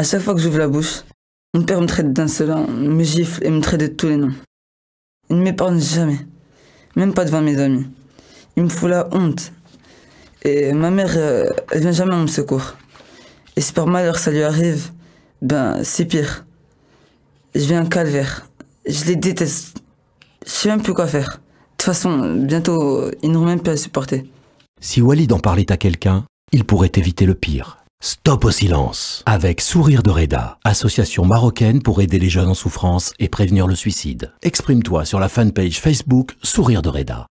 À chaque fois que j'ouvre la bouche, mon père me traite d'insolent, me gifle et me traite de tous les noms. Il ne m'épargne jamais, même pas devant mes amis. Il me fout la honte. Et ma mère, elle euh, elle vient jamais en mon secours. Et si par malheur ça lui arrive, ben c'est pire. Je viens un calvaire. Je les déteste. Je sais même plus quoi faire. De toute façon, bientôt, ils n'auront même plus à supporter. Si Walid en parlait à quelqu'un, il pourrait éviter le pire. Stop au silence avec Sourire de Reda, association marocaine pour aider les jeunes en souffrance et prévenir le suicide. Exprime-toi sur la fanpage Facebook Sourire de Reda.